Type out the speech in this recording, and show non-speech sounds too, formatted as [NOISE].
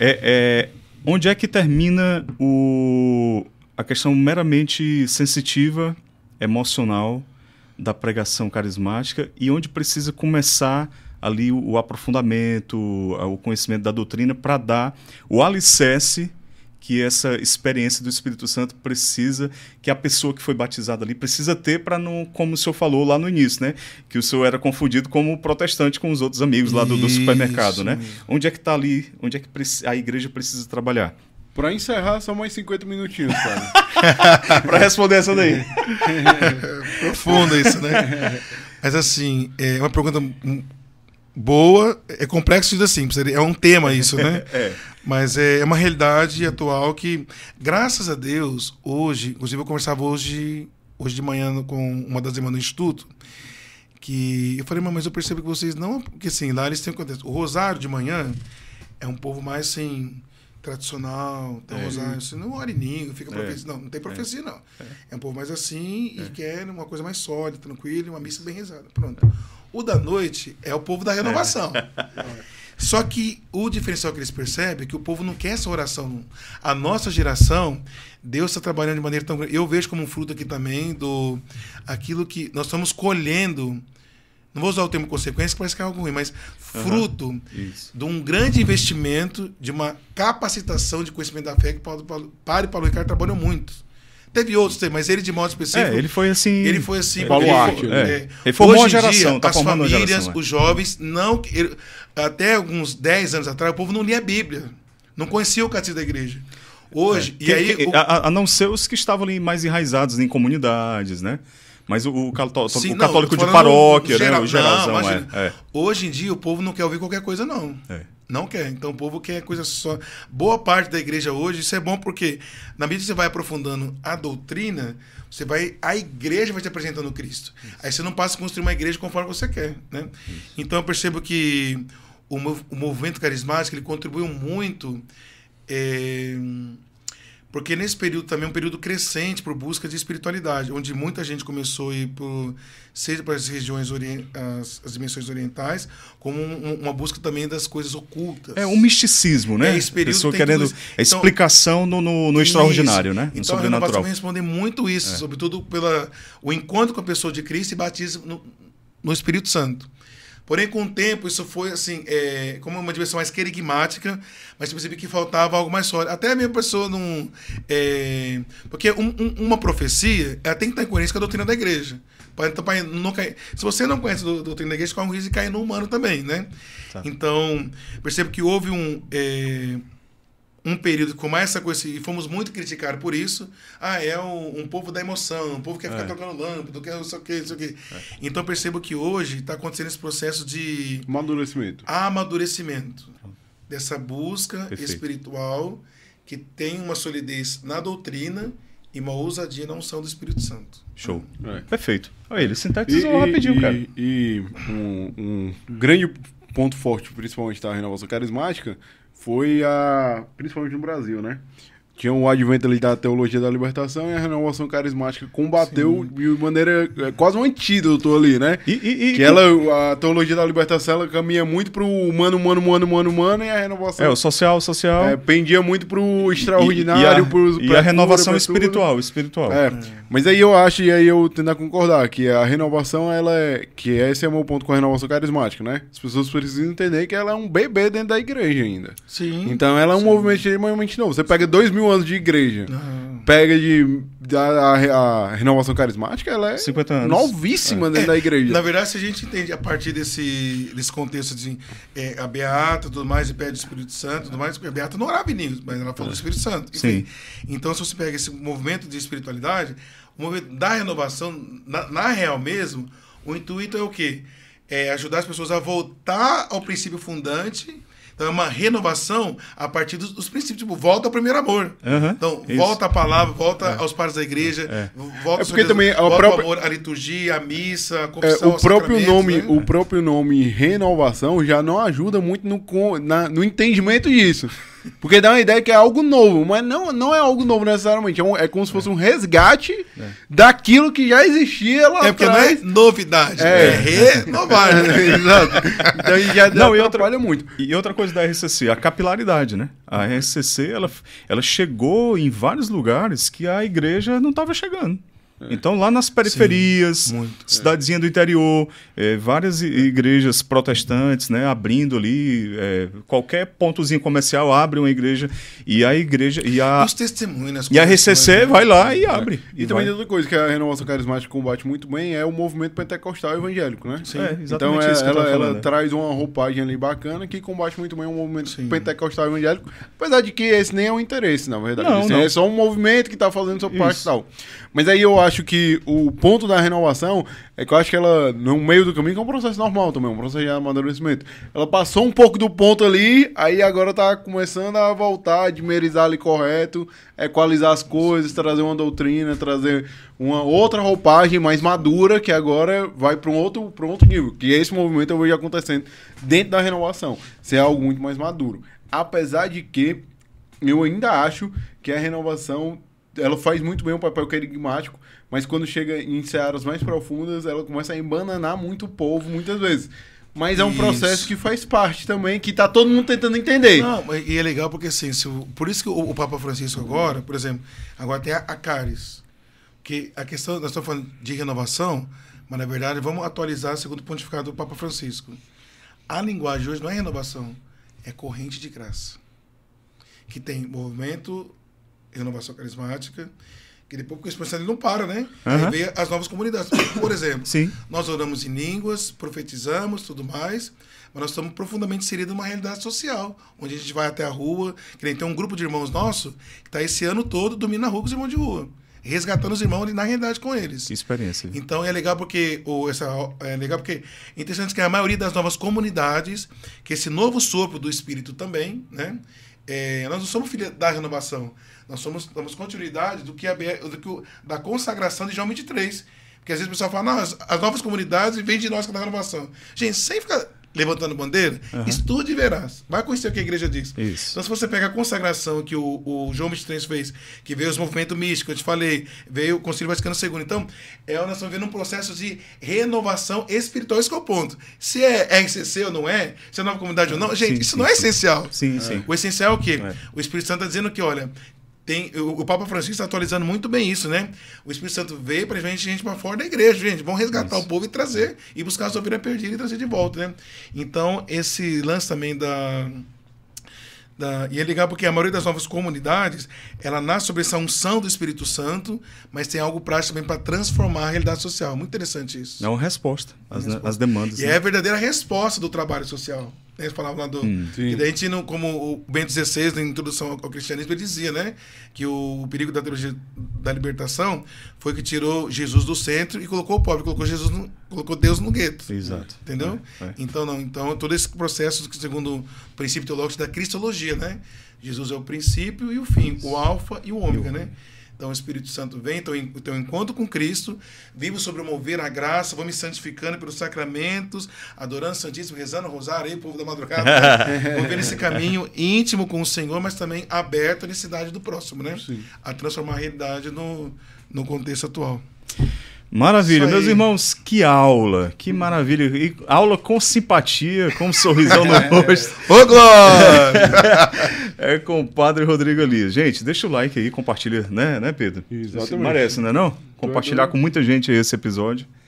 É, é, onde é que termina o, a questão meramente sensitiva, emocional da pregação carismática e onde precisa começar ali o, o aprofundamento, o conhecimento da doutrina para dar o alicerce que essa experiência do Espírito Santo precisa, que a pessoa que foi batizada ali precisa ter para não, como o senhor falou lá no início, né? Que o senhor era confundido como protestante com os outros amigos lá do, do supermercado, né? Onde é que está ali, onde é que a igreja precisa trabalhar? Para encerrar, só mais 50 minutinhos, cara. [LAUGHS] para responder essa daí. [LAUGHS] Profundo isso, né? Mas assim, é uma pergunta boa, é complexo e simples. É um tema isso, né? [LAUGHS] é. Mas é, é, uma realidade atual que, graças a Deus, hoje, inclusive eu conversava hoje, hoje de manhã com uma das irmãs do Instituto, que eu falei, mas eu percebo que vocês não. Porque assim, lá eles têm contexto. O Rosário de manhã é um povo mais assim. Tradicional, tem então é. rosário, assim, não ore ninho, fica é. profecia. Não, não tem é. profecia, não. É. um povo mais assim e quer uma coisa mais sólida, tranquila, uma missa bem rezada. Pronto. O da noite é o povo da renovação. É. [LAUGHS] Só que o diferencial que eles percebem é que o povo não quer essa oração. A nossa geração, Deus está trabalhando de maneira tão grande. Eu vejo como um fruto aqui também do aquilo que nós estamos colhendo. Não vou usar o termo consequência, que parece que é algo ruim, mas fruto uhum. de um grande investimento, de uma capacitação de conhecimento da fé que Paulo, Paulo, Paulo e Paulo Ricardo trabalham muito. Teve outros, mas ele de modo específico. É, ele foi assim. Ele foi assim. Paulo Ele, é. é. ele formou a geração, dia, tá as famílias, geração, é. os jovens, não. Ele, até alguns 10 anos atrás, o povo não lia a Bíblia. Não conhecia o catecismo da igreja. Hoje, é. e que, aí. Que, o... a, a, não ser os que estavam ali mais enraizados em comunidades, né? Mas o, o, cató Sim, o não, católico de paróquia, né? O geralzão, não, é, é, Hoje em dia o povo não quer ouvir qualquer coisa, não. É. Não quer. Então o povo quer coisa só. Boa parte da igreja hoje, isso é bom porque na medida que você vai aprofundando a doutrina, você vai. A igreja vai te apresentando Cristo. Isso. Aí você não passa a construir uma igreja conforme você quer. Né? Então eu percebo que o, o movimento carismático ele contribuiu muito. É, porque nesse período também é um período crescente por busca de espiritualidade, onde muita gente começou a ir por, seja para as regiões, as, as, dimensões orientais, como um, uma busca também das coisas ocultas. É um misticismo, né? É, esse período pessoa querendo então, explicação no, no, no extraordinário, né? No então, sobrenatural. Então, responder muito isso, é. sobretudo pelo o encontro com a pessoa de Cristo e batismo no, no Espírito Santo. Porém, com o tempo, isso foi assim, é, como uma diversão mais querigmática, mas eu percebi que faltava algo mais sólido. Até a minha pessoa não. É, porque um, um, uma profecia ela tem que estar em coerência com a doutrina da igreja. Então, não cair, se você não conhece a doutrina da igreja, corre um risco de cair no humano também, né? Tá. Então, percebo que houve um. É, um período que começa com esse. E fomos muito criticados por isso. Ah, é um, um povo da emoção, um povo que quer ficar é. tocando lâmpada, quer não sei o que, não sei o que. É. Então percebo que hoje está acontecendo esse processo de. Amadurecimento. Amadurecimento. Ah. Dessa busca Perfeito. espiritual que tem uma solidez na doutrina e uma ousadia na unção do Espírito Santo. Show. É. Perfeito. Olha, ele sintetizou e, rapidinho, e, cara. E, e um, um grande ponto forte, principalmente da renovação carismática, foi a. Principalmente no Brasil, né? tinha um advento ali da teologia da libertação e a renovação carismática combateu Sim. de maneira é, quase um antídoto ali, né? E, e, e que ela, a teologia da libertação, ela caminha muito pro humano, humano, humano, humano, humano e a renovação. É, o social, social. É, pendia muito pro extraordinário, e, e a, pro, e a renovação espiritual, espiritual. É. é. Mas aí eu acho, e aí eu tendo a concordar, que a renovação, ela é. Que esse é o meu ponto com a renovação carismática, né? As pessoas precisam entender que ela é um bebê dentro da igreja ainda. Sim. Então ela é um Sim. movimento extremamente novo. Você pega dois mil anos de igreja. Ah. Pega de. A, a, a, renovação carismática, ela é 50 anos. novíssima é. dentro da igreja. Na verdade, se a gente entende a partir desse, desse contexto de é, a Beata tudo mais, e pede o Espírito Santo tudo mais, a Beata não orava em línguas, mas ela falou do é. Espírito Santo. Enfim, Sim. Então, se você pega esse movimento de espiritualidade, o movimento da renovação, na, na real mesmo, o intuito é o quê? É ajudar as pessoas a voltar ao princípio fundante então é uma renovação a partir dos, dos princípios. Tipo, volta ao primeiro amor. Uhum, então, isso. volta à palavra, volta é. aos pares da igreja, é. volta, é porque também volta própria... amor, a liturgia, a missa, a é, confissão, é, o próprio né? nome né? O próprio nome renovação já não ajuda muito no, na, no entendimento disso. Porque dá uma ideia que é algo novo, mas não, não é algo novo necessariamente. É, um, é como se fosse um resgate é. daquilo que já existia lá atrás. É porque atrás. não é novidade, é, é renovar. Né? [LAUGHS] Exato. Então já não, e tá outra, muito. E outra coisa da RCC, a capilaridade, né? A RCC, ela, ela chegou em vários lugares que a igreja não estava chegando. É. Então, lá nas periferias, Sim, é. cidadezinha do interior, é, várias igrejas protestantes né, abrindo ali, é, qualquer pontozinho comercial abre uma igreja e a igreja. E a, Os testemunhas E a é RCC né? vai lá e abre. É. E, e, também tem outra coisa que a renovação carismática combate muito bem é o movimento pentecostal evangélico, né? Sim, é, então, é, ela, ela traz uma roupagem ali bacana que combate muito bem o movimento Sim. pentecostal evangélico, apesar de que esse nem é o interesse, na verdade. Não, não. É só um movimento que está fazendo sua parte e tal. Mas aí eu acho acho que o ponto da renovação é que eu acho que ela, no meio do caminho, que é um processo normal também, um processo de amadurecimento. Ela passou um pouco do ponto ali, aí agora tá começando a voltar, a dimerizar ali correto, equalizar as coisas, trazer uma doutrina, trazer uma outra roupagem mais madura, que agora vai para um outro, um outro nível. Que esse movimento eu vejo acontecendo dentro da renovação. Ser é algo muito mais maduro. Apesar de que eu ainda acho que a renovação ela faz muito bem o papel carismático, é mas quando chega em searas mais profundas, ela começa a embananar muito o povo, muitas vezes. Mas é um isso. processo que faz parte também, que tá todo mundo tentando entender. Não, e é legal porque assim, se, por isso que o, o, Papa Francisco agora, por exemplo, agora tem a, a Caris. Que a questão, nós estamos falando de renovação, mas na verdade vamos atualizar segundo o pontificado do Papa Francisco. A linguagem hoje não é renovação, é corrente de graça. Que tem movimento Renovação Carismática, que depois, porque a expansão não para, né? Uhum. Aí veio as novas comunidades. Por exemplo, Sim. nós oramos em línguas, profetizamos, tudo mais, mas nós estamos profundamente inseridos numa realidade social, onde a gente vai até a rua, que nem tem um grupo de irmãos nosso que está esse ano todo dormindo na rua com os irmãos de rua. Resgatando os irmãos ali na realidade com eles. Que experiência. Então é legal porque. o essa, é legal porque. É interessante que a maioria das novas comunidades, que esse novo sopro do Espírito também, né? É, nós não somos filha da renovação. Nós somos damos continuidade do que, é a, do que o, da consagração de João 23. Porque às vezes o pessoal fala, não, as, as novas comunidades vêm de nós que é da renovação. Gente, sem ficar levantando bandeira, uhum. estude e verás. Vai conhecer o que a igreja diz. Isso. Então, se você pega a consagração que o, o João 23 fez, que veio os movimentos místicos, eu te falei, veio o Concílio Vaticano II. Então, é, nós estamos vendo um processo de renovação espiritual. Esse é o ponto. Se é RCC é ou não é, se é nova comunidade ou não, ah, gente, sim, isso sim, não é sim. essencial. Sim, sim. O essencial é o quê? É. O Espírito Santo está dizendo que, olha, tem, o, Papa Francisco está atualizando muito bem isso, né? O Espírito Santo veio para gente, gente para fora da igreja, gente. vão resgatar isso. o povo e trazer, e buscar a sua vida perdida e trazer de volta, né? Então, esse lance também da. Da, e é legal porque a maioria das novas comunidades, ela nasce sobre essa unção do Espírito Santo, mas tem algo prático também para transformar a realidade social. Muito interessante isso. É uma resposta às, é uma resposta. às demandas. E né? é a verdadeira resposta do trabalho social as palavras lá do. Hum, e daí a gente não, como o Bento XVI, na introdução ao cristianismo, ele dizia, né? Que o perigo da teologia da libertação foi que tirou Jesus do centro e colocou o pobre, colocou Jesus no, colocou Deus no gueto. Exato. Entendeu? É, é. Então, não. Então, todo esse processo, segundo o princípio teológico da cristologia, né? Jesus é o princípio e o fim, Isso. o alfa e o ômega, e o... né? Então o Espírito Santo vem, então o teu encontro com Cristo, vivo sobre o mover a graça, vou me santificando pelos sacramentos, adorando o Santíssimo, rezando o rosário aí, povo da madrugada. Né? [LAUGHS] vou ver esse caminho íntimo com o Senhor, mas também aberto à necessidade do próximo, né? Sim. A transformar a realidade no, no contexto atual. Maravilha, meus irmãos, que aula, que maravilha. E aula com simpatia, com um sorrisão no é. rosto. Ô, Glória! [LAUGHS] é com o padre Rodrigo ali, Gente, deixa o like aí, compartilha, né, né Pedro? Exatamente. Isso merece, né não? Compartilhar com muita gente esse episódio.